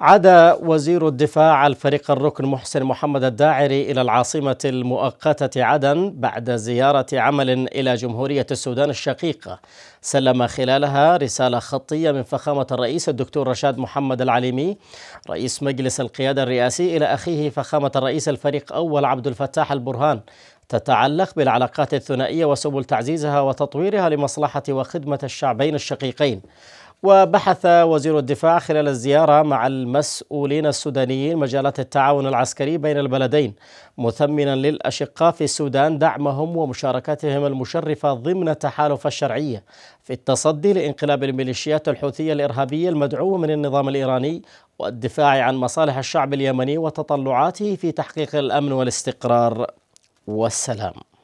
عاد وزير الدفاع الفريق الركن محسن محمد الداعري إلى العاصمة المؤقتة عدن بعد زيارة عمل إلى جمهورية السودان الشقيقة سلم خلالها رسالة خطية من فخامة الرئيس الدكتور رشاد محمد العليمي رئيس مجلس القيادة الرئاسي إلى أخيه فخامة الرئيس الفريق أول عبد الفتاح البرهان تتعلق بالعلاقات الثنائية وسبل تعزيزها وتطويرها لمصلحة وخدمة الشعبين الشقيقين وبحث وزير الدفاع خلال الزيارة مع المسؤولين السودانيين مجالات التعاون العسكري بين البلدين مثمنا للأشقاء في السودان دعمهم ومشاركتهم المشرفة ضمن تحالف الشرعية في التصدي لانقلاب الميليشيات الحوثية الإرهابية المدعومة من النظام الإيراني والدفاع عن مصالح الشعب اليمني وتطلعاته في تحقيق الأمن والاستقرار والسلام